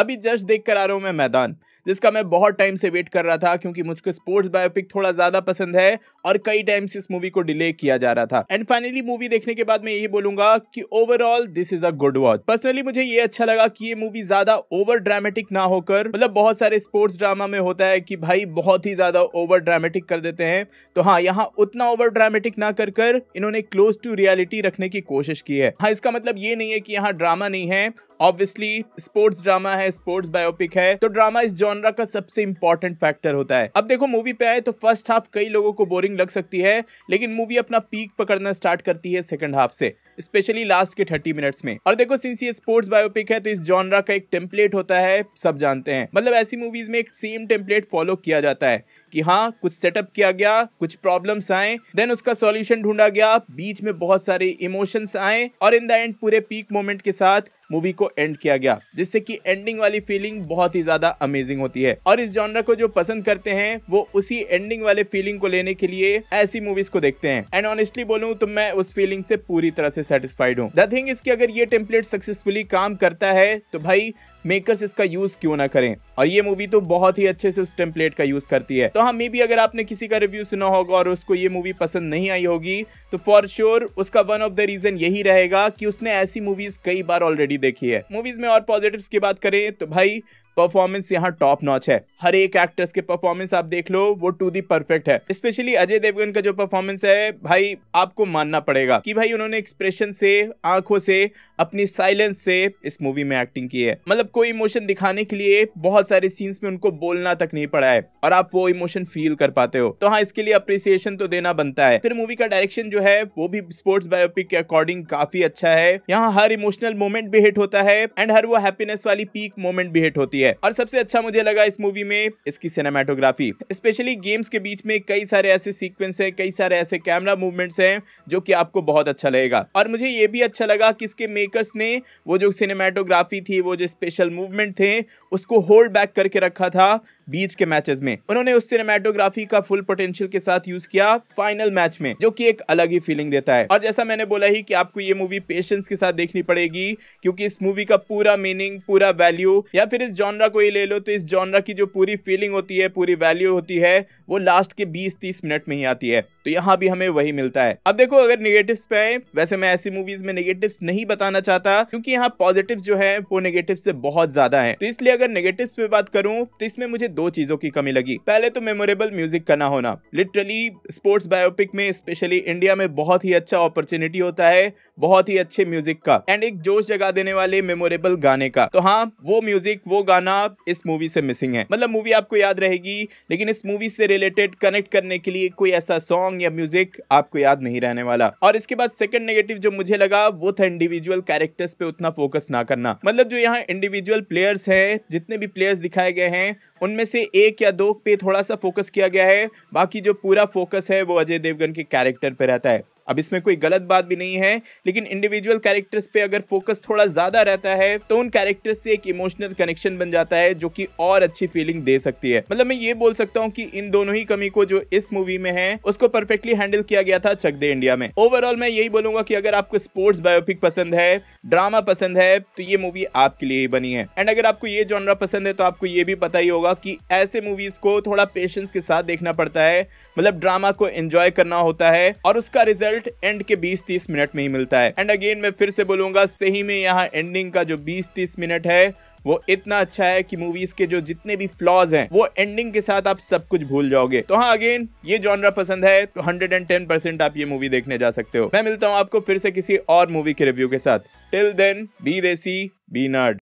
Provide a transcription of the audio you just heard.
अभी जस्ट देख कर आ रहा हूँ मैं मैदान जिसका मैं बहुत टाइम से वेट कर रहा था क्योंकि मुझको स्पोर्ट्स बायोपिक थोड़ा ज्यादा पसंद है और कई टाइम्स इस मूवी को डिले किया जा रहा था एंड फाइनली मूवी देखने के बाद मैं यही बोलूंगा कि overall this is a good watch personally मुझे ये अच्छा लगा कि ये मूवी ज्यादा ओवर ड्रामेटिक ना होकर मतलब बहुत सारे स्पोर्ट्स ड्रामा में होता है कि भाई बहुत ही ज्यादा ओवर ड्रामेटिक कर देते हैं तो हाँ यहाँ उतना ओवर ड्रामेटिक ना कर कर इन्होंने क्लोज टू रियलिटी रखने की कोशिश की है हाँ इसका मतलब ये नहीं है कि यहाँ ड्रामा नहीं है ऑब्वियसली स्पोर्ट्स ड्रामा है स्पोर्ट्स बायोपिक है तो ड्रामा इस जॉन जॉनरा का सबसे इंपॉर्टेंट फैक्टर होता है अब देखो मूवी पे आए तो फर्स्ट हाफ कई लोगों को बोरिंग लग सकती है लेकिन मूवी अपना पीक पकड़ना स्टार्ट करती है सेकंड हाफ से स्पेशली लास्ट के थर्टी मिनट्स में और देखो सिंस ये स्पोर्ट्स बायोपिक है तो इस जॉनरा का एक टेम्पलेट होता है सब जानते हैं मतलब ऐसी मूवीज में एक सेम टेम्पलेट फॉलो किया जाता है कि हाँ कुछ सेटअप किया गया कुछ प्रॉब्लम्स आए देन उसका सॉल्यूशन ढूंढा गया बीच में बहुत सारे इमोशंस आए और इन द एंड पूरे पीक मोमेंट के साथ मूवी को एंड किया गया जिससे कि एंडिंग वाली फीलिंग बहुत ही ज्यादा अमेजिंग होती है और इस जॉनर को जो पसंद करते हैं वो उसी एंडिंग वाले फीलिंग को लेने के लिए ऐसी मूवीज को देखते हैं एंड ऑनेस्टली बोलू तो मैं उस फीलिंग से पूरी तरह से सेटिस्फाइड हूँ द थिंग इसकी अगर ये टेम्पलेट सक्सेसफुली काम करता है तो भाई मेकर्स इसका यूज क्यों ना करें और ये मूवी तो बहुत ही अच्छे से उस टेम्पलेट का यूज करती है तो हाँ मे भी अगर आपने किसी का रिव्यू सुना होगा और उसको ये मूवी पसंद नहीं आई होगी तो फॉर श्योर sure, उसका वन ऑफ द रीजन यही रहेगा कि उसने ऐसी मूवीज कई बार ऑलरेडी देखी है मूवीज में और पॉजिटिव की बात करें तो भाई परफॉर्मेंस यहाँ टॉप नॉच है हर एक एक्ट्रेस के परफॉर्मेंस आप देख लो वो टू दी परफेक्ट है स्पेशली अजय देवगन का जो परफॉर्मेंस है भाई आपको मानना पड़ेगा कि भाई उन्होंने एक्सप्रेशन से आंखों से अपनी साइलेंस से इस मूवी में एक्टिंग की है मतलब कोई इमोशन दिखाने के लिए बहुत सारे सीन्स में उनको बोलना तक नहीं पड़ा है और आप वो इमोशन फील कर पाते हो तो हाँ इसके लिए अप्रिसिएशन तो देना बनता है फिर मूवी का डायरेक्शन जो है वो भी स्पोर्ट्स बायोपिक के अकॉर्डिंग काफी अच्छा है यहाँ हर इमोशनल मोमेंट भी हिट होता है एंड हर वो हैप्पीनेस वाली पीक मोमेंट भी हिट होती है है और सबसे अच्छा मुझे लगा इस मूवी में इसकी सिनेमाटोग्राफी स्पेशली गेम्स के बीच में कई सारे ऐसे सीक्वेंस हैं कई सारे ऐसे कैमरा मूवमेंट्स हैं जो कि आपको बहुत अच्छा लगेगा और मुझे ये भी अच्छा लगा कि इसके मेकर्स ने वो जो सिनेमाटोग्राफी थी वो जो स्पेशल मूवमेंट थे उसको होल्ड बैक करके रखा था बीच के मैचेस में उन्होंने उस सिनेमाटोग्राफी का फुल पोटेंशियल के साथ यूज किया फाइनल मैच में जो कि एक अलग ही फीलिंग देता है और जैसा मैंने बोला ही कि आपको ये मूवी पेशेंस के साथ देखनी पड़ेगी क्योंकि इस मूवी का पूरा मीनिंग पूरा वैल्यू या फिर इस जॉनरा को ही ले लो तो इस जॉनरा की जो पूरी फीलिंग होती है पूरी वैल्यू होती है वो लास्ट के बीस तीस मिनट में ही आती है तो यहाँ भी हमें वही मिलता है अब देखो अगर निगेटिव पे आए वैसे मैं ऐसी मूवीज में निगेटिव नहीं बताना चाहता क्योंकि यहाँ पॉजिटिव जो है वो निगेटिव से बहुत ज्यादा है तो इसलिए अगर निगेटिव पे बात करूं तो इसमें मुझे दो चीजों की कमी लगी पहले तो मेमोरेबल म्यूजिक का ना होना लिटरली स्पोर्ट्स बायोपिक में स्पेशली इंडिया में बहुत ही अच्छा अपॉर्चुनिटी होता है बहुत ही अच्छे म्यूजिक का एंड एक जोश जगा देने वाले मेमोरेबल गाने का तो हाँ वो म्यूजिक वो गाना इस मूवी से मिसिंग है मतलब मूवी आपको याद रहेगी लेकिन इस मूवी से रिलेटेड कनेक्ट करने के लिए कोई ऐसा सॉन्ग या म्यूजिक आपको याद नहीं रहने वाला और इसके बाद सेकंड नेगेटिव जो मुझे लगा वो था इंडिविजुअल कैरेक्टर्स पे उतना फोकस ना करना मतलब जो यहाँ इंडिविजुअल प्लेयर्स है जितने भी प्लेयर्स दिखाए गए हैं उनमें से एक या दो पे थोड़ा सा फोकस किया गया है बाकी जो पूरा फोकस है वो अजय देवगन के कैरेक्टर पर रहता है अब इसमें कोई गलत बात भी नहीं है लेकिन इंडिविजुअल कैरेक्टर्स पे अगर फोकस थोड़ा ज़्यादा रहता है तो उन कैरेक्टर्स से एक इमोशनल कनेक्शन बन जाता है जो कि और अच्छी फीलिंग दे सकती है मतलब मैं ये बोल सकता हूँ कि इन दोनों ही कमी को जो इस मूवी में है उसको परफेक्टली हैंडल किया गया था चक दे इंडिया में ओवरऑल मैं यही बोलूंगा कि अगर आपको स्पोर्ट्स बायोपिक पसंद है ड्रामा पसंद है तो ये मूवी आपके लिए ही बनी है एंड अगर आपको ये जॉनरा पसंद है तो आपको ये भी पता ही होगा कि ऐसे मूवीज को थोड़ा पेशेंस के साथ देखना पड़ता है मतलब ड्रामा को एंजॉय करना होता है और उसका रिजल्ट रिजल्ट एंड के 20-30 मिनट में ही मिलता है एंड अगेन मैं फिर से बोलूंगा सही में यहाँ एंडिंग का जो 20-30 मिनट है वो इतना अच्छा है कि मूवीज के जो जितने भी फ्लॉज हैं वो एंडिंग के साथ आप सब कुछ भूल जाओगे तो हाँ अगेन ये जॉनरा पसंद है तो 110 परसेंट आप ये मूवी देखने जा सकते हो मैं मिलता हूँ आपको फिर से किसी और मूवी के रिव्यू के साथ till then be desi be nerd